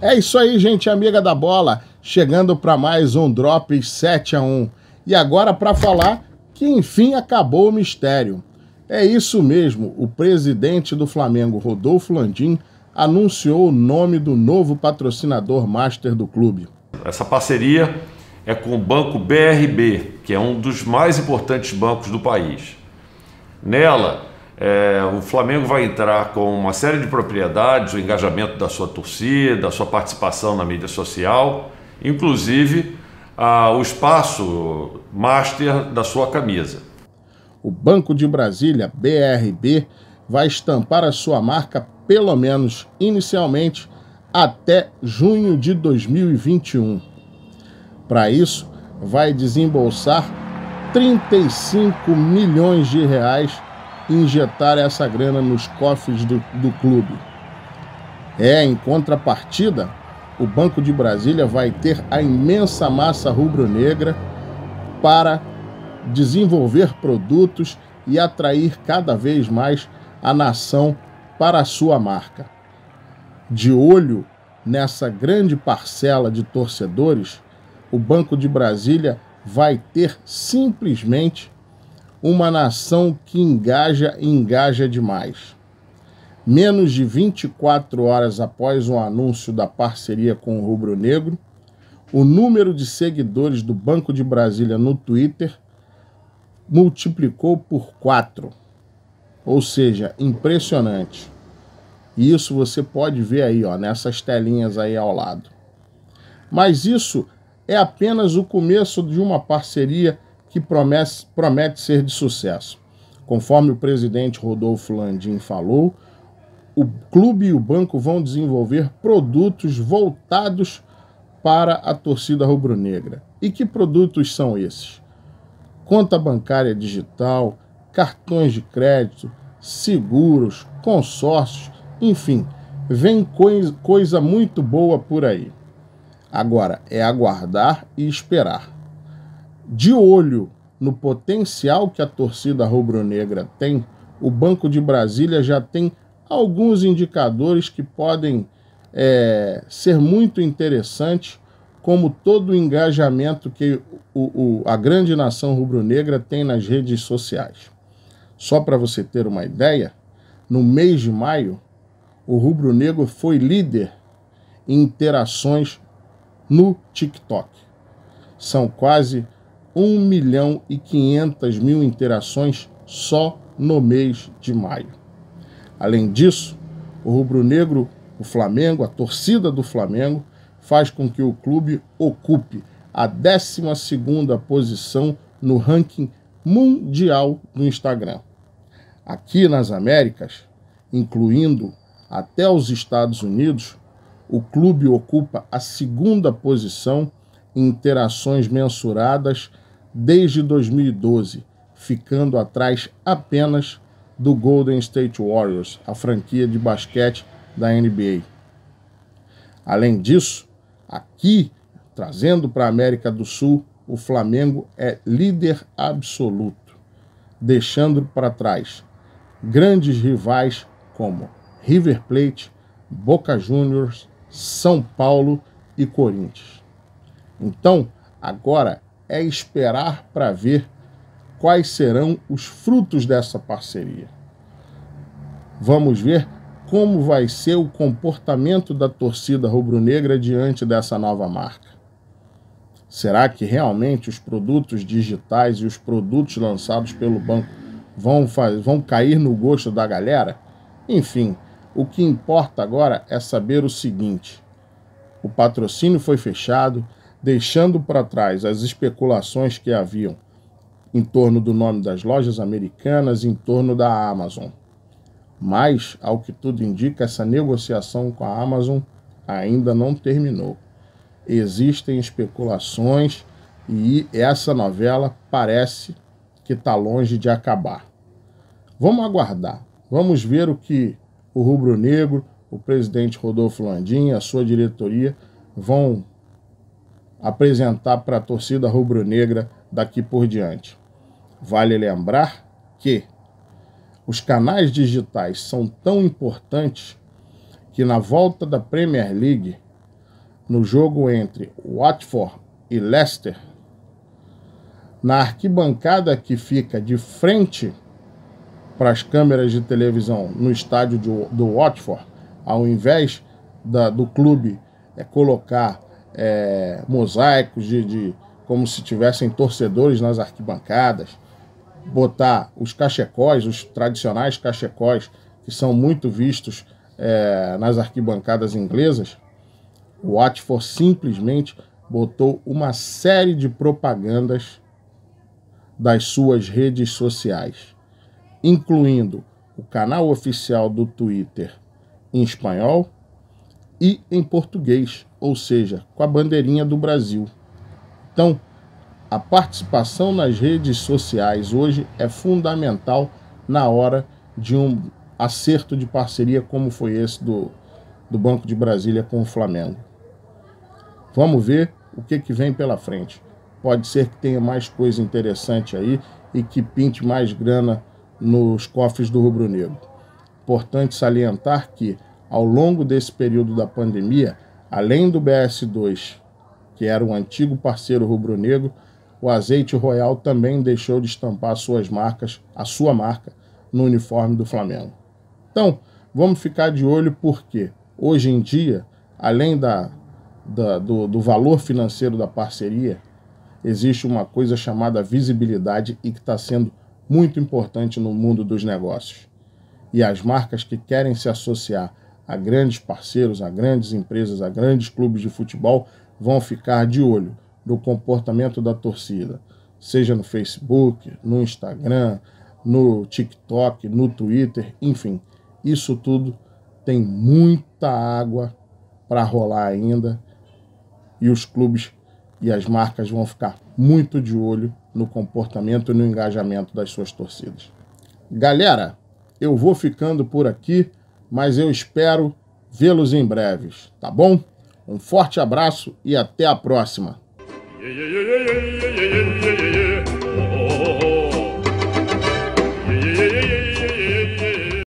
É isso aí, gente, amiga da bola, chegando para mais um Drops 7 a 1. E agora para falar que enfim acabou o mistério. É isso mesmo, o presidente do Flamengo, Rodolfo Landim, anunciou o nome do novo patrocinador master do clube. Essa parceria é com o Banco BRB, que é um dos mais importantes bancos do país. Nela, é, o Flamengo vai entrar com uma série de propriedades, o engajamento da sua torcida, a sua participação na mídia social, inclusive o espaço master da sua camisa. O Banco de Brasília, BRB, vai estampar a sua marca, pelo menos inicialmente, até junho de 2021. Para isso, vai desembolsar 35 milhões de reais injetar essa grana nos cofres do, do clube. É, em contrapartida, o Banco de Brasília vai ter a imensa massa rubro-negra para desenvolver produtos e atrair cada vez mais a nação para a sua marca. De olho nessa grande parcela de torcedores, o Banco de Brasília vai ter simplesmente uma nação que engaja, engaja demais. Menos de 24 horas após o um anúncio da parceria com o Rubro Negro, o número de seguidores do Banco de Brasília no Twitter multiplicou por 4. Ou seja, impressionante. E isso você pode ver aí, ó, nessas telinhas aí ao lado. Mas isso é apenas o começo de uma parceria que promete, promete ser de sucesso. Conforme o presidente Rodolfo Landim falou, o clube e o banco vão desenvolver produtos voltados para a torcida rubro-negra. E que produtos são esses? Conta bancária digital, cartões de crédito, seguros, consórcios, enfim, vem coisa muito boa por aí. Agora é aguardar e esperar. De olho no potencial que a torcida rubro-negra tem, o Banco de Brasília já tem alguns indicadores que podem é, ser muito interessantes, como todo o engajamento que o, o, a grande nação rubro-negra tem nas redes sociais. Só para você ter uma ideia, no mês de maio, o rubro-negro foi líder em interações no TikTok. São quase 1 milhão e 500 mil interações só no mês de maio. Além disso, o rubro-negro, o Flamengo, a torcida do Flamengo, faz com que o clube ocupe a 12 posição no ranking mundial do Instagram. Aqui nas Américas, incluindo até os Estados Unidos, o clube ocupa a segunda posição em interações mensuradas desde 2012, ficando atrás apenas do Golden State Warriors, a franquia de basquete da NBA. Além disso, aqui, trazendo para a América do Sul, o Flamengo é líder absoluto, deixando para trás grandes rivais como River Plate, Boca Juniors, São Paulo e Corinthians. Então, agora é esperar para ver quais serão os frutos dessa parceria. Vamos ver como vai ser o comportamento da torcida rubro-negra diante dessa nova marca. Será que realmente os produtos digitais e os produtos lançados pelo banco vão, vão cair no gosto da galera? Enfim, o que importa agora é saber o seguinte: o patrocínio foi fechado, deixando para trás as especulações que haviam em torno do nome das lojas americanas, em torno da Amazon. Mas, ao que tudo indica, essa negociação com a Amazon ainda não terminou. Existem especulações e essa novela parece que está longe de acabar. Vamos aguardar, vamos ver o que o Rubro Negro, o presidente Rodolfo Landim, a sua diretoria vão apresentar para a torcida rubro-negra daqui por diante. Vale lembrar que os canais digitais são tão importantes que na volta da Premier League, no jogo entre Watford e Leicester, na arquibancada que fica de frente para as câmeras de televisão no estádio de, do Watford, ao invés da, do clube é, colocar é, mosaicos de, de, como se tivessem torcedores nas arquibancadas, botar os cachecóis, os tradicionais cachecóis que são muito vistos é, nas arquibancadas inglesas, o Watford simplesmente botou uma série de propagandas das suas redes sociais, incluindo o canal oficial do Twitter em espanhol e em português, ou seja, com a bandeirinha do Brasil. Então, a participação nas redes sociais hoje é fundamental na hora de um acerto de parceria como foi esse do, do Banco de Brasília com o Flamengo. Vamos ver o que, que vem pela frente. Pode ser que tenha mais coisa interessante aí e que pinte mais grana nos cofres do Rubro Negro. Importante salientar que, ao longo desse período da pandemia, Além do BS2, que era um antigo parceiro rubro-negro, o azeite royal também deixou de estampar suas marcas, a sua marca, no uniforme do Flamengo. Então, vamos ficar de olho porque hoje em dia, além da, da do, do valor financeiro da parceria, existe uma coisa chamada visibilidade e que está sendo muito importante no mundo dos negócios. E as marcas que querem se associar a grandes parceiros, a grandes empresas, a grandes clubes de futebol vão ficar de olho no comportamento da torcida, seja no Facebook, no Instagram, no TikTok, no Twitter, enfim, isso tudo tem muita água para rolar ainda e os clubes e as marcas vão ficar muito de olho no comportamento e no engajamento das suas torcidas. Galera, eu vou ficando por aqui mas eu espero vê-los em breves, tá bom? Um forte abraço e até a próxima.